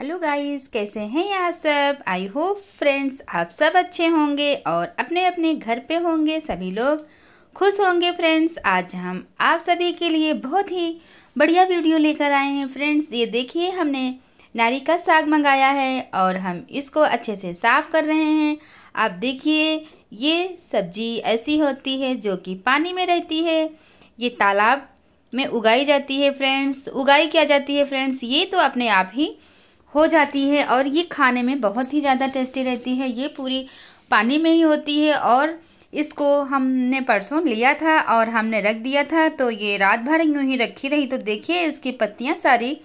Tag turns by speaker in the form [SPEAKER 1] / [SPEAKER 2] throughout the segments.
[SPEAKER 1] hello guys कैसे हैं आप सब आई होप फ्रेंड्स आप सब अच्छे होंगे और अपने अपने घर पे होंगे सभी लोग खुश होंगे फ्रेंड्स आज हम आप सभी के लिए बहुत ही बढ़िया वीडियो लेकर आए हैं फ्रेंड्स ये देखिए हमने नारी का साग मंगाया है और हम इसको अच्छे से साफ़ कर रहे हैं आप देखिए ये सब्जी ऐसी होती है जो कि पानी में रहती है ये तालाब में उगाई जाती है फ्रेंड्स उगाई क्या जाती है फ्रेंड्स ये तो अपने आप ही हो जाती है और ये खाने में बहुत ही ज़्यादा टेस्टी रहती है ये पूरी पानी में ही होती है और इसको हमने परसों लिया था और हमने रख दिया था तो ये रात भर यूँ ही रखी रही तो देखिए इसकी पत्तियाँ सारी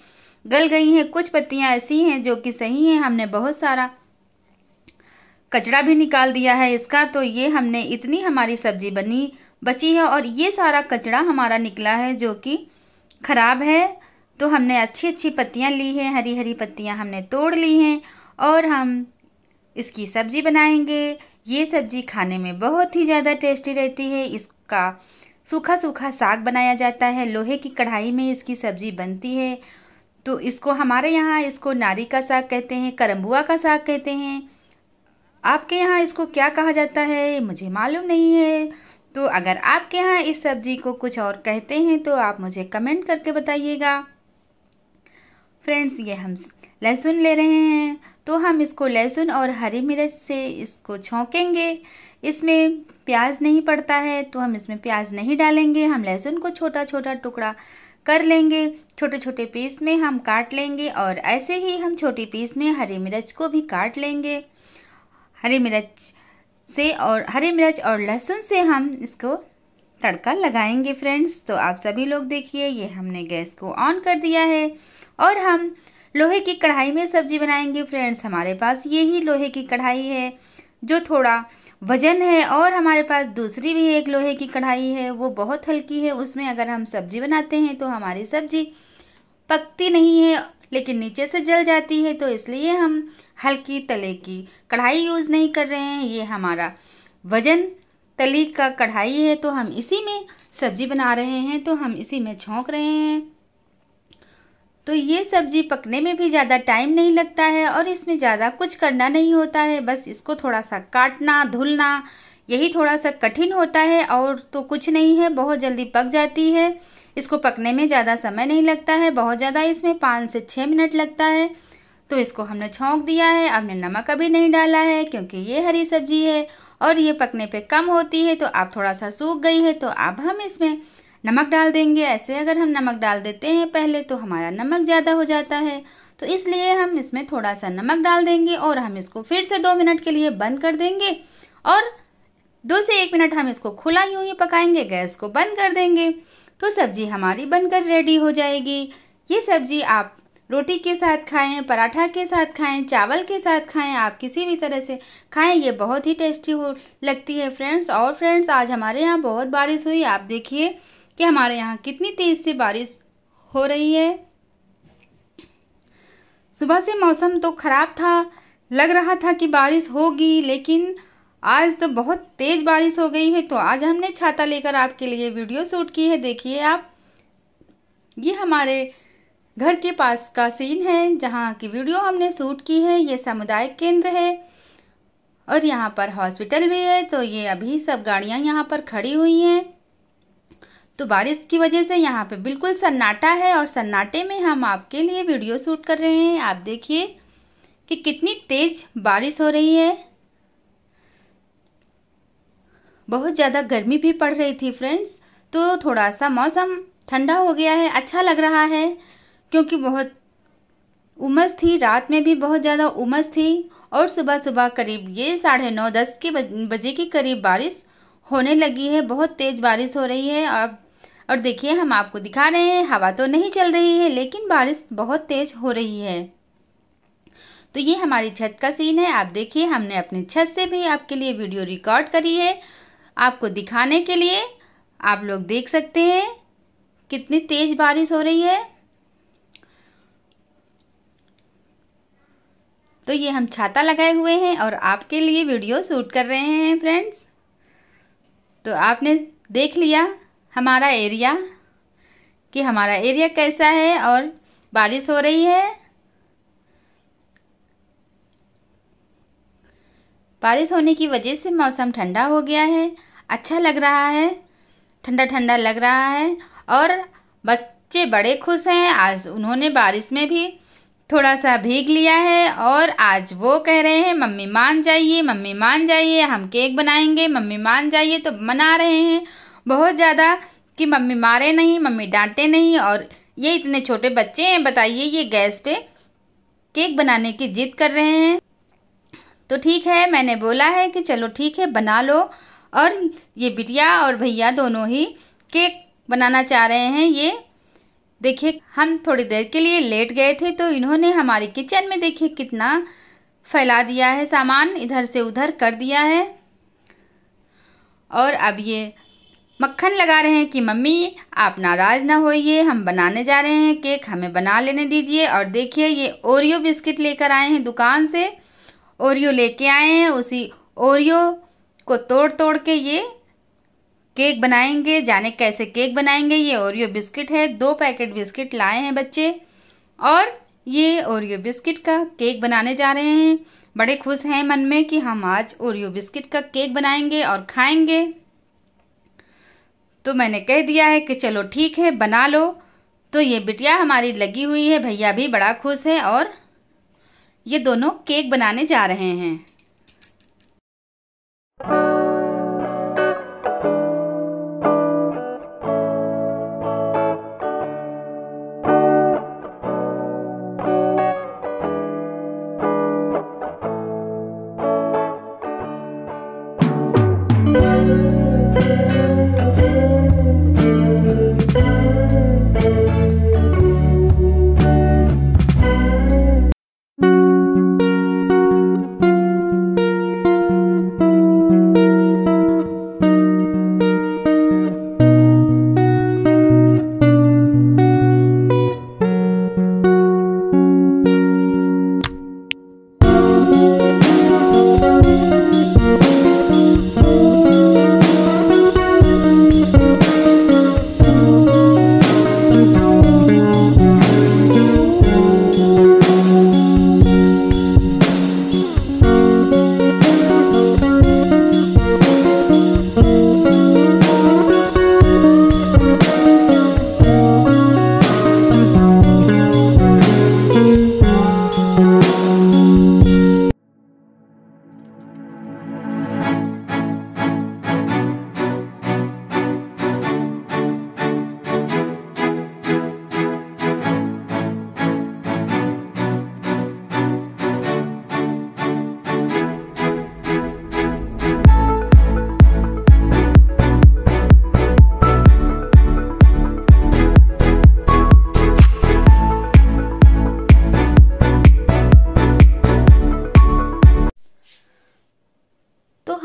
[SPEAKER 1] गल गई हैं कुछ पत्तियाँ ऐसी हैं जो कि सही हैं हमने बहुत सारा कचरा भी निकाल दिया है इसका तो ये हमने इतनी हमारी सब्जी बनी बची है और ये सारा कचरा हमारा निकला है जो कि ख़राब है तो हमने अच्छी अच्छी पत्तियाँ ली हैं हरी हरी पत्तियाँ हमने तोड़ ली हैं और हम इसकी सब्जी बनाएंगे ये सब्जी खाने में बहुत ही ज़्यादा टेस्टी रहती है इसका सूखा सूखा साग बनाया जाता है लोहे की कढ़ाई में इसकी सब्जी बनती है तो इसको हमारे यहाँ इसको नारी का साग कहते हैं करम्बुआ का साग कहते हैं आपके यहाँ इसको क्या कहा जाता है मुझे मालूम नहीं है तो अगर आपके यहाँ इस सब्ज़ी को कुछ और कहते हैं तो आप मुझे कमेंट करके बताइएगा फ्रेंड्स ये हम लहसुन ले रहे हैं तो हम इसको लहसुन और हरी मिर्च से इसको छोंकेंगे इसमें प्याज नहीं पड़ता है तो हम इसमें प्याज नहीं डालेंगे हम लहसुन को छोटा छोटा टुकड़ा कर लेंगे छोटे छोटे पीस में हम काट लेंगे और ऐसे ही हम छोटी पीस में हरी मिर्च को भी काट लेंगे हरी मिर्च से और हरी मिर्च और लहसुन से हम इसको तड़का लगाएंगे फ्रेंड्स तो आप सभी लोग देखिए ये हमने गैस को ऑन कर दिया है और हम लोहे की कढ़ाई में सब्जी बनाएंगे फ्रेंड्स हमारे पास यही लोहे की कढ़ाई है जो थोड़ा वजन है और हमारे पास दूसरी भी एक लोहे की कढ़ाई है वो बहुत हल्की है उसमें अगर हम सब्जी बनाते हैं तो हमारी सब्जी पकती नहीं है लेकिन नीचे से जल जाती है तो इसलिए हम हल्की तले की कढ़ाई यूज़ नहीं कर रहे हैं ये हमारा वजन तली का कढ़ाई है तो हम इसी में सब्जी बना रहे हैं तो हम इसी में छोंक रहे हैं तो ये सब्जी पकने में भी ज़्यादा टाइम नहीं लगता है और इसमें ज़्यादा कुछ करना नहीं होता है बस इसको थोड़ा सा काटना धुलना यही थोड़ा सा कठिन होता है और तो कुछ नहीं है बहुत जल्दी पक जाती है इसको पकने में ज़्यादा समय नहीं लगता है बहुत ज़्यादा इसमें पाँच से छः मिनट लगता है तो इसको हमने छोंक दिया है हमने नमक अभी नहीं डाला है क्योंकि ये हरी सब्जी है और ये पकने पे कम होती है तो आप थोड़ा सा सूख गई है तो अब हम इसमें नमक डाल देंगे ऐसे अगर हम नमक डाल देते हैं पहले तो हमारा नमक ज़्यादा हो जाता है तो इसलिए हम इसमें थोड़ा सा नमक डाल देंगे और हम इसको फिर से दो मिनट के लिए बंद कर देंगे और दो से एक मिनट हम इसको खुला यूँ ही पकाएंगे गैस को बंद कर देंगे तो सब्जी हमारी बनकर रेडी हो जाएगी ये सब्जी आप रोटी के साथ खाएं पराठा के साथ खाएं चावल के साथ खाएं आप किसी भी तरह से खाएं ये बहुत ही टेस्टी हो लगती है फ्रेंड्स और फ्रेंड्स आज हमारे यहाँ बहुत बारिश हुई आप देखिए कि हमारे यहाँ कितनी तेज़ से बारिश हो रही है सुबह से मौसम तो ख़राब था लग रहा था कि बारिश होगी लेकिन आज तो बहुत तेज़ बारिश हो गई है तो आज हमने छाता लेकर आपके लिए वीडियो शूट की है देखिए आप ये हमारे घर के पास का सीन है जहाँ की वीडियो हमने शूट की है ये सामुदायिक केंद्र है और यहाँ पर हॉस्पिटल भी है तो ये अभी सब गाड़ियाँ यहाँ पर खड़ी हुई हैं तो बारिश की वजह से यहाँ पे बिल्कुल सन्नाटा है और सन्नाटे में हम आपके लिए वीडियो शूट कर रहे हैं आप देखिए कि कितनी तेज़ बारिश हो रही है बहुत ज़्यादा गर्मी भी पड़ रही थी फ्रेंड्स तो थोड़ा सा मौसम ठंडा हो गया है अच्छा लग रहा है क्योंकि बहुत उमस थी रात में भी बहुत ज़्यादा उमस थी और सुबह सुबह करीब ये साढ़े नौ दस के बजे के करीब बारिश होने लगी है बहुत तेज़ बारिश हो रही है और और देखिए हम आपको दिखा रहे हैं हवा तो नहीं चल रही है लेकिन बारिश बहुत तेज़ हो रही है तो ये हमारी छत का सीन है आप देखिए हमने अपनी छत से भी आपके लिए वीडियो रिकॉर्ड करी है आपको दिखाने के लिए आप लोग देख सकते हैं कितनी तेज़ बारिश हो रही है तो ये हम छाता लगाए हुए हैं और आपके लिए वीडियो शूट कर रहे हैं फ्रेंड्स तो आपने देख लिया हमारा एरिया कि हमारा एरिया कैसा है और बारिश हो रही है बारिश होने की वजह से मौसम ठंडा हो गया है अच्छा लग रहा है ठंडा ठंडा लग रहा है और बच्चे बड़े खुश हैं आज उन्होंने बारिश में भी थोड़ा सा भीग लिया है और आज वो कह रहे हैं मम्मी मान जाइए मम्मी मान जाइए हम केक बनाएंगे मम्मी मान जाइए तो बना रहे हैं बहुत ज़्यादा कि मम्मी मारे नहीं मम्मी डांटे नहीं और ये इतने छोटे बच्चे हैं बताइए ये गैस पे केक बनाने की जिद कर रहे हैं तो ठीक है मैंने बोला है कि चलो ठीक है बना लो और ये बिटिया और भैया दोनों ही केक बनाना चाह रहे हैं ये देखिए हम थोड़ी देर के लिए लेट गए थे तो इन्होंने हमारे किचन में देखिए कितना फैला दिया है सामान इधर से उधर कर दिया है और अब ये मक्खन लगा रहे हैं कि मम्मी आप नाराज ना होइए हम बनाने जा रहे हैं केक हमें बना लेने दीजिए और देखिए ये ओरियो बिस्किट लेकर आए हैं दुकान से ओरियो लेके आए हैं उसी ओरियो को तोड़ तोड़ के ये केक बनाएंगे जाने कैसे केक बनाएंगे ये ओरियो बिस्किट है दो पैकेट बिस्किट लाए हैं बच्चे और ये ओरियो बिस्किट का केक बनाने जा रहे हैं बड़े खुश हैं मन में कि हम आज ओरियो बिस्किट का केक बनाएंगे और खाएंगे तो मैंने कह दिया है कि चलो ठीक है बना लो तो ये बिटिया हमारी लगी हुई है भैया भी बड़ा खुश है और ये दोनों केक बनाने जा रहे हैं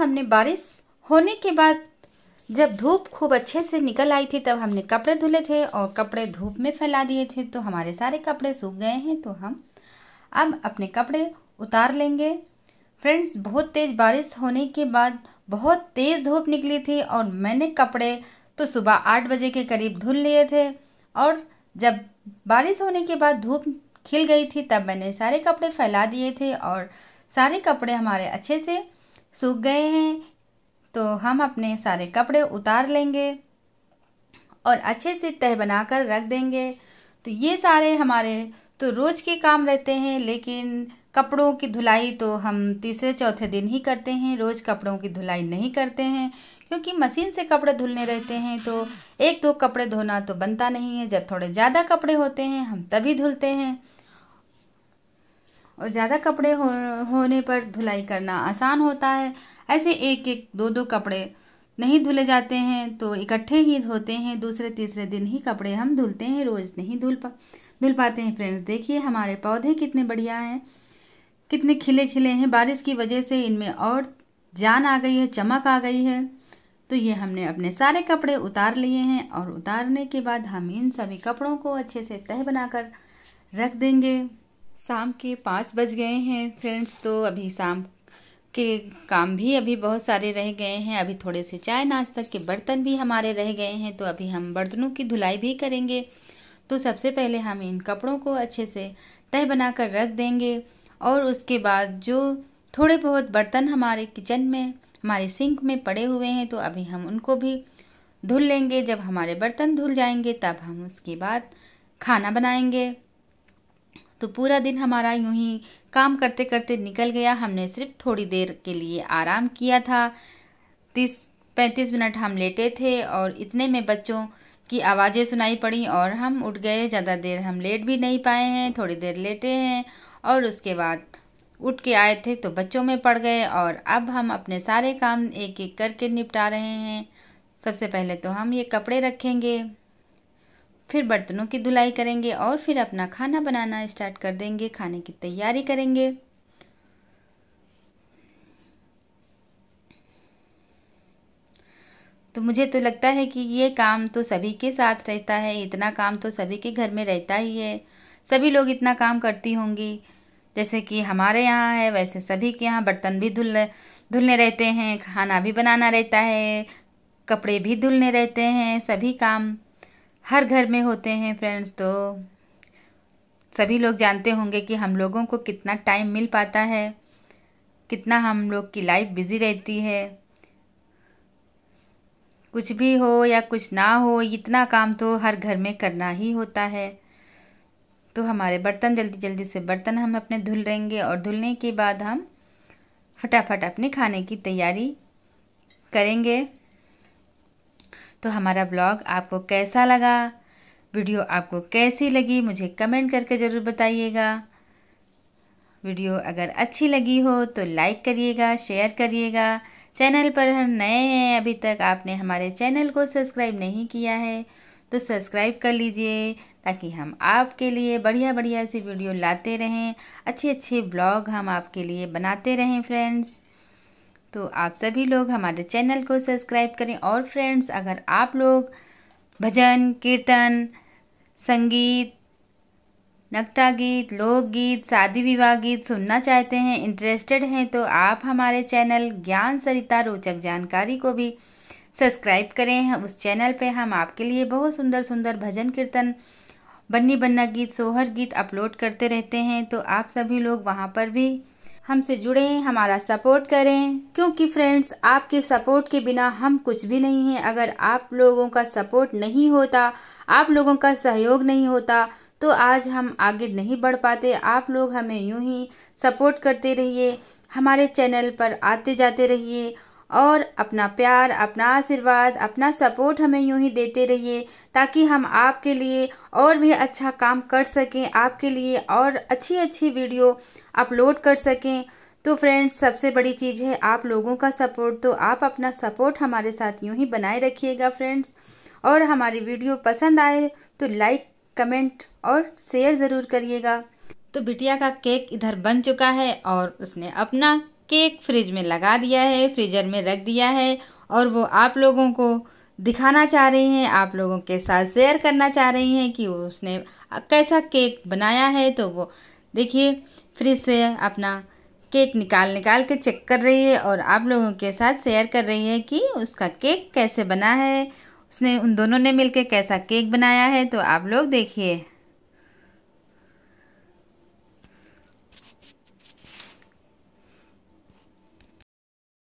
[SPEAKER 1] हमने बारिश होने के बाद जब धूप खूब अच्छे से निकल आई थी तब हमने कपड़े धुले थे और कपड़े धूप में फैला दिए थे तो हमारे सारे कपड़े सूख गए हैं तो हम अब अपने कपड़े उतार लेंगे फ्रेंड्स बहुत तेज़ बारिश होने के बाद बहुत तेज़ धूप निकली थी और मैंने कपड़े तो सुबह आठ बजे के करीब धुल लिए थे और जब बारिश होने के बाद धूप खिल गई थी तब मैंने सारे कपड़े फैला दिए थे और सारे कपड़े हमारे अच्छे से सूख गए हैं तो हम अपने सारे कपड़े उतार लेंगे और अच्छे से तह बनाकर रख देंगे तो ये सारे हमारे तो रोज़ के काम रहते हैं लेकिन कपड़ों की धुलाई तो हम तीसरे चौथे दिन ही करते हैं रोज़ कपड़ों की धुलाई नहीं करते हैं क्योंकि मशीन से कपड़े धुलने रहते हैं तो एक दो कपड़े धोना तो बनता नहीं है जब थोड़े ज़्यादा कपड़े होते हैं हम तभी धुलते हैं और ज़्यादा कपड़े हो, होने पर धुलाई करना आसान होता है ऐसे एक एक दो दो कपड़े नहीं धुले जाते हैं तो इकट्ठे ही धोते हैं दूसरे तीसरे दिन ही कपड़े हम धुलते हैं रोज़ नहीं धुल पा धुल पाते हैं फ्रेंड्स देखिए हमारे पौधे कितने बढ़िया हैं कितने खिले खिले हैं बारिश की वजह से इनमें और जान आ गई है चमक आ गई है तो ये हमने अपने सारे कपड़े उतार लिए हैं और उतारने के बाद हम इन सभी कपड़ों को अच्छे से तह बनाकर रख देंगे शाम के पाँच बज गए हैं फ्रेंड्स तो अभी शाम के काम भी अभी बहुत सारे रह गए हैं अभी थोड़े से चाय नाश्ता के बर्तन भी हमारे रह गए हैं तो अभी हम बर्तनों की धुलाई भी करेंगे तो सबसे पहले हम इन कपड़ों को अच्छे से तय बनाकर रख देंगे और उसके बाद जो थोड़े बहुत बर्तन हमारे किचन में हमारे सिंक में पड़े हुए हैं तो अभी हम उनको भी धुल लेंगे जब हमारे बर्तन धुल जाएंगे तब हम उसके बाद खाना बनाएंगे तो पूरा दिन हमारा यूं ही काम करते करते निकल गया हमने सिर्फ थोड़ी देर के लिए आराम किया था तीस पैंतीस मिनट हम लेटे थे और इतने में बच्चों की आवाज़ें सुनाई पड़ी और हम उठ गए ज़्यादा देर हम लेट भी नहीं पाए हैं थोड़ी देर लेटे हैं और उसके बाद उठ के आए थे तो बच्चों में पड़ गए और अब हम अपने सारे काम एक एक करके निपटा रहे हैं सबसे पहले तो हम ये कपड़े रखेंगे फिर बर्तनों की धुलाई करेंगे और फिर अपना खाना बनाना स्टार्ट कर देंगे खाने की तैयारी करेंगे तो मुझे तो लगता है कि ये काम तो सभी के साथ रहता है इतना काम तो सभी के घर में रहता ही है सभी लोग इतना काम करती होंगी जैसे कि हमारे यहाँ है वैसे सभी के यहाँ बर्तन भी धुल धुलने रहते हैं खाना भी बनाना रहता है कपड़े भी धुलने रहते हैं सभी काम हर घर में होते हैं फ्रेंड्स तो सभी लोग जानते होंगे कि हम लोगों को कितना टाइम मिल पाता है कितना हम लोग की लाइफ बिज़ी रहती है कुछ भी हो या कुछ ना हो इतना काम तो हर घर में करना ही होता है तो हमारे बर्तन जल्दी जल्दी से बर्तन हम अपने धुल रहेंगे और धुलने के बाद हम फटाफट अपने खाने की तैयारी करेंगे तो हमारा ब्लॉग आपको कैसा लगा वीडियो आपको कैसी लगी मुझे कमेंट करके ज़रूर बताइएगा वीडियो अगर अच्छी लगी हो तो लाइक करिएगा शेयर करिएगा चैनल पर हम नए हैं अभी तक आपने हमारे चैनल को सब्सक्राइब नहीं किया है तो सब्सक्राइब कर लीजिए ताकि हम आपके लिए बढ़िया बढ़िया सी वीडियो लाते रहें अच्छे अच्छे ब्लॉग हम आपके लिए बनाते रहें फ्रेंड्स तो आप सभी लोग हमारे चैनल को सब्सक्राइब करें और फ्रेंड्स अगर आप लोग भजन कीर्तन संगीत नकटा गीत लोकगीत शादी विवाह गीत सुनना चाहते हैं इंटरेस्टेड हैं तो आप हमारे चैनल ज्ञान सरिता रोचक जानकारी को भी सब्सक्राइब करें उस चैनल पे हम आपके लिए बहुत सुंदर सुंदर भजन कीर्तन बन्नी बन्ना गीत सोहर गीत अपलोड करते रहते हैं तो आप सभी लोग वहाँ पर भी हमसे जुड़ें हमारा सपोर्ट करें क्योंकि फ्रेंड्स आपके सपोर्ट के बिना हम कुछ भी नहीं हैं अगर आप लोगों का सपोर्ट नहीं होता आप लोगों का सहयोग नहीं होता तो आज हम आगे नहीं बढ़ पाते आप लोग हमें यूं ही सपोर्ट करते रहिए हमारे चैनल पर आते जाते रहिए और अपना प्यार अपना आशीर्वाद अपना सपोर्ट हमें यूं ही देते रहिए ताकि हम आपके लिए और भी अच्छा काम कर सकें आपके लिए और अच्छी अच्छी वीडियो अपलोड कर सकें तो फ्रेंड्स सबसे बड़ी चीज़ है आप लोगों का सपोर्ट तो आप अपना सपोर्ट हमारे साथ यूं ही बनाए रखिएगा फ्रेंड्स और हमारी वीडियो पसंद आए तो लाइक कमेंट और शेयर ज़रूर करिएगा तो बिटिया का केक इधर बन चुका है और उसने अपना केक फ्रिज में लगा दिया है फ्रीजर में रख दिया है और वो आप लोगों को दिखाना चाह रही हैं आप लोगों के साथ शेयर करना चाह रही हैं कि उसने कैसा केक बनाया है तो वो देखिए फ्रिज से अपना केक निकाल निकाल के चेक कर रही है और आप लोगों के साथ शेयर कर रही है कि उसका केक कैसे बना है उसने उन दोनों ने मिलकर कैसा केक बनाया है तो आप लोग देखिए